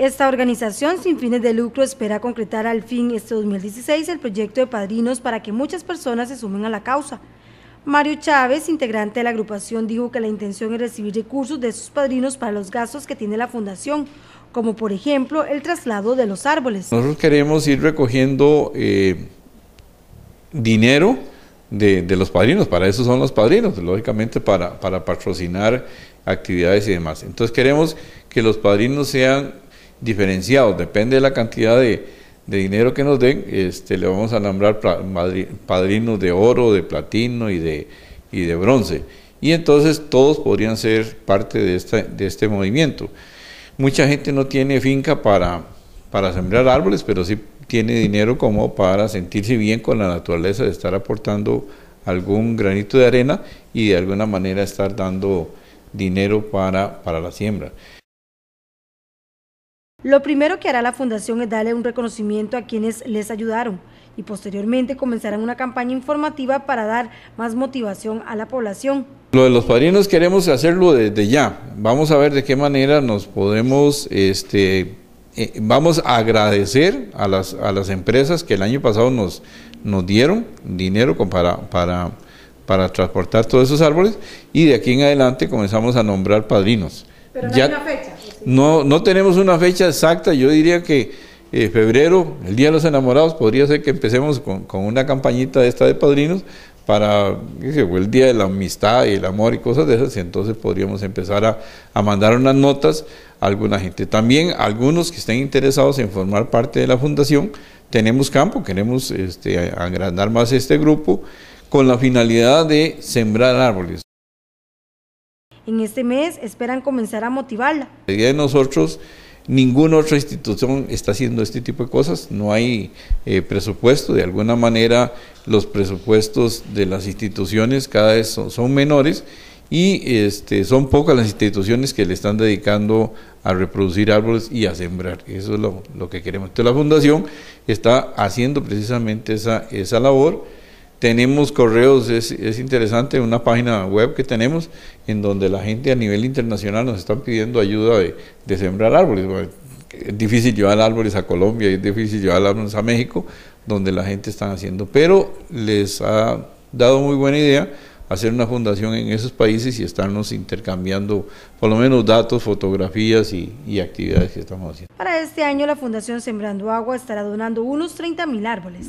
Esta organización sin fines de lucro espera concretar al fin este 2016 el proyecto de padrinos para que muchas personas se sumen a la causa. Mario Chávez, integrante de la agrupación, dijo que la intención es recibir recursos de sus padrinos para los gastos que tiene la fundación, como por ejemplo el traslado de los árboles. Nosotros queremos ir recogiendo eh, dinero de, los padrinos, para eso son los padrinos, lógicamente para, para patrocinar actividades y demás. Entonces queremos que los padrinos sean diferenciados, depende de la cantidad de, dinero que nos den, este, le vamos a nombrar padrinos de oro, de platino y de, y de bronce. Y entonces todos podrían ser parte de, este movimiento. Mucha gente no tiene finca para, sembrar árboles, pero sí tiene dinero como para sentirse bien con la naturaleza, de estar aportando algún granito de arena y de alguna manera estar dando dinero para la siembra. Lo primero que hará la fundación es darle un reconocimiento a quienes les ayudaron y posteriormente comenzarán una campaña informativa para dar más motivación a la población. Lo de los padrinos queremos hacerlo desde ya. Vamos a ver de qué manera nos podemos, este, eh, vamos a agradecer a las, empresas que el año pasado nos, nos dieron dinero para, para, para transportar todos esos árboles y de aquí en adelante comenzamos a nombrar padrinos. Pero no fecha. No, no tenemos una fecha exacta, yo diría que eh, febrero, el Día de los Enamorados, podría ser que empecemos con, una campañita esta de padrinos para el Día de la Amistad y el Amor y cosas de esas, y entonces podríamos empezar a, a mandar unas notas a alguna gente. También algunos que estén interesados en formar parte de la fundación, tenemos campo, queremos este, agrandar más este grupo con la finalidad de sembrar árboles en este mes esperan comenzar a motivarla. De nosotros, ninguna otra institución está haciendo este tipo de cosas, no hay eh, presupuesto, de alguna manera los presupuestos de las instituciones cada vez son, menores y este, son pocas las instituciones que le están dedicando a reproducir árboles y a sembrar. Eso es lo, que queremos. Entonces la Fundación está haciendo precisamente esa, esa labor tenemos correos, es, es, interesante, una página web que tenemos en donde la gente a nivel internacional nos están pidiendo ayuda de, de sembrar árboles. es difícil llevar árboles a Colombia, es difícil llevar árboles a México, donde la gente está haciendo. Pero les ha dado muy buena idea hacer una fundación en esos países y estarnos intercambiando por lo menos datos, fotografías y, y, actividades que estamos haciendo. Para este año la Fundación Sembrando Agua estará donando unos 30 mil árboles.